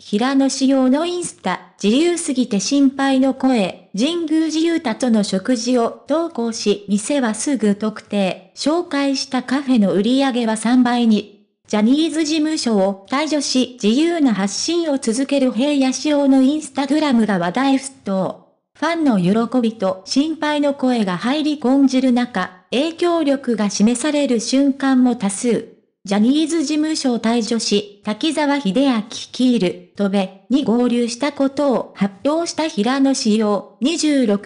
平野紫耀のインスタ、自由すぎて心配の声、神宮寺勇太との食事を投稿し、店はすぐ特定、紹介したカフェの売り上げは3倍に。ジャニーズ事務所を退場し、自由な発信を続ける平野紫耀のインスタグラムが話題沸騰。ファンの喜びと心配の声が入り込んじる中、影響力が示される瞬間も多数。ジャニーズ事務所を退所し、滝沢秀明率いる、戸部に合流したことを発表した平野仕様26。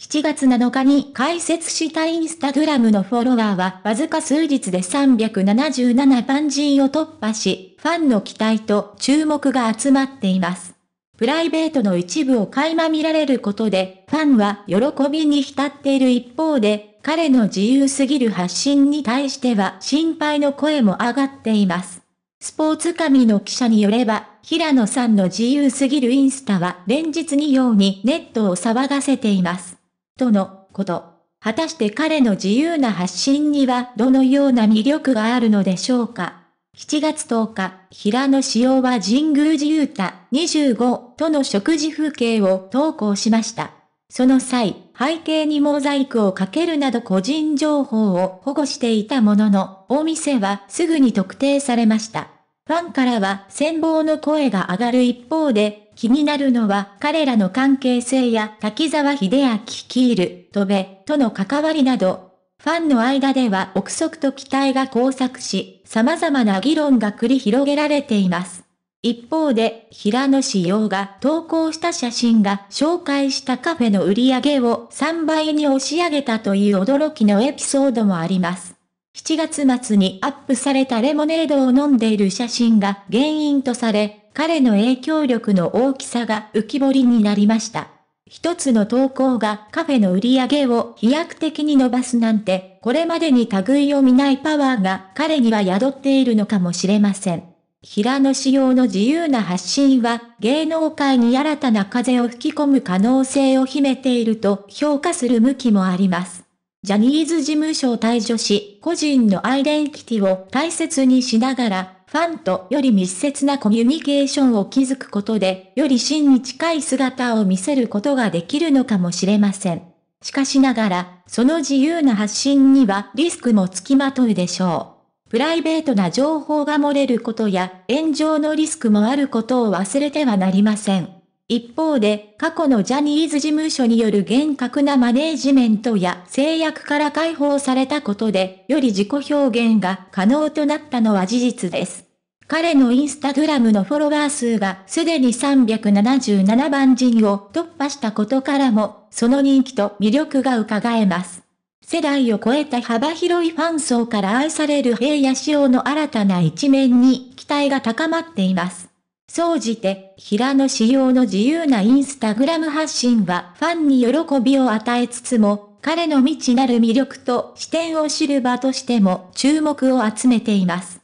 7月7日に開設したインスタグラムのフォロワーはわずか数日で377万人を突破し、ファンの期待と注目が集まっています。プライベートの一部を垣間見られることで、ファンは喜びに浸っている一方で、彼の自由すぎる発信に対しては心配の声も上がっています。スポーツ紙の記者によれば、平野さんの自由すぎるインスタは連日にようにネットを騒がせています。とのこと。果たして彼の自由な発信にはどのような魅力があるのでしょうか。7月10日、平野紫耀は神宮寺ゆうた25との食事風景を投稿しました。その際、背景にモザイクをかけるなど個人情報を保護していたものの、お店はすぐに特定されました。ファンからは戦望の声が上がる一方で、気になるのは彼らの関係性や滝沢秀明率いる、戸部との関わりなど、ファンの間では憶測と期待が交錯し、様々な議論が繰り広げられています。一方で、平野紫耀が投稿した写真が紹介したカフェの売り上げを3倍に押し上げたという驚きのエピソードもあります。7月末にアップされたレモネードを飲んでいる写真が原因とされ、彼の影響力の大きさが浮き彫りになりました。一つの投稿がカフェの売り上げを飛躍的に伸ばすなんて、これまでに類を見ないパワーが彼には宿っているのかもしれません。平野仕様の自由な発信は芸能界に新たな風を吹き込む可能性を秘めていると評価する向きもあります。ジャニーズ事務所を退所し、個人のアイデンティティを大切にしながら、ファンとより密接なコミュニケーションを築くことで、より真に近い姿を見せることができるのかもしれません。しかしながら、その自由な発信にはリスクもつきまとうでしょう。プライベートな情報が漏れることや炎上のリスクもあることを忘れてはなりません。一方で、過去のジャニーズ事務所による厳格なマネージメントや制約から解放されたことで、より自己表現が可能となったのは事実です。彼のインスタグラムのフォロワー数がすでに377万人を突破したことからも、その人気と魅力が伺えます。世代を超えた幅広いファン層から愛される平野紫耀の新たな一面に期待が高まっています。総じて、平野紫耀の自由なインスタグラム発信はファンに喜びを与えつつも、彼の未知なる魅力と視点を知る場としても注目を集めています。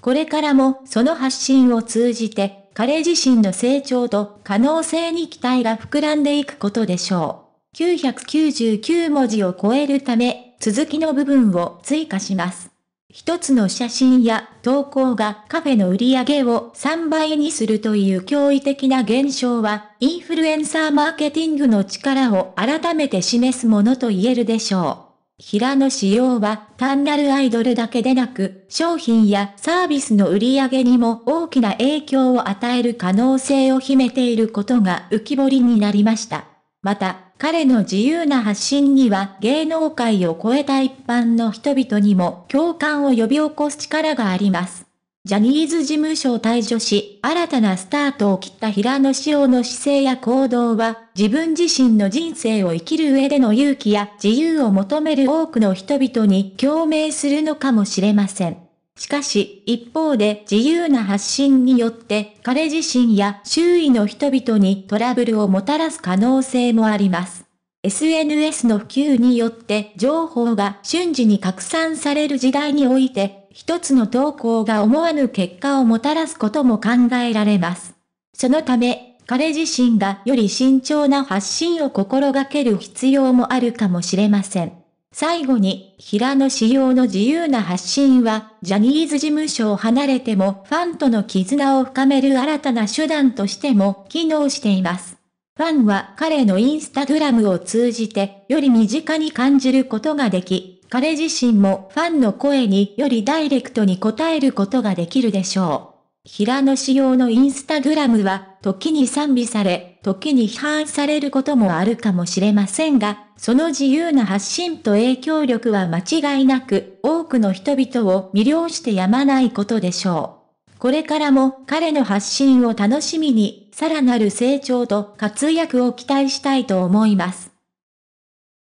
これからもその発信を通じて、彼自身の成長と可能性に期待が膨らんでいくことでしょう。999文字を超えるため、続きの部分を追加します。一つの写真や投稿がカフェの売り上げを3倍にするという驚異的な現象は、インフルエンサーマーケティングの力を改めて示すものと言えるでしょう。平野仕様は単なるアイドルだけでなく、商品やサービスの売り上げにも大きな影響を与える可能性を秘めていることが浮き彫りになりました。また、彼の自由な発信には芸能界を超えた一般の人々にも共感を呼び起こす力があります。ジャニーズ事務所を退場し、新たなスタートを切った平野紫耀の姿勢や行動は、自分自身の人生を生きる上での勇気や自由を求める多くの人々に共鳴するのかもしれません。しかし、一方で自由な発信によって彼自身や周囲の人々にトラブルをもたらす可能性もあります。SNS の普及によって情報が瞬時に拡散される時代において、一つの投稿が思わぬ結果をもたらすことも考えられます。そのため、彼自身がより慎重な発信を心がける必要もあるかもしれません。最後に、平野仕様の自由な発信は、ジャニーズ事務所を離れてもファンとの絆を深める新たな手段としても機能しています。ファンは彼のインスタグラムを通じて、より身近に感じることができ、彼自身もファンの声によりダイレクトに応えることができるでしょう。平野仕様のインスタグラムは、時に賛美され、時に批判されることもあるかもしれませんが、その自由な発信と影響力は間違いなく、多くの人々を魅了してやまないことでしょう。これからも彼の発信を楽しみに、さらなる成長と活躍を期待したいと思います。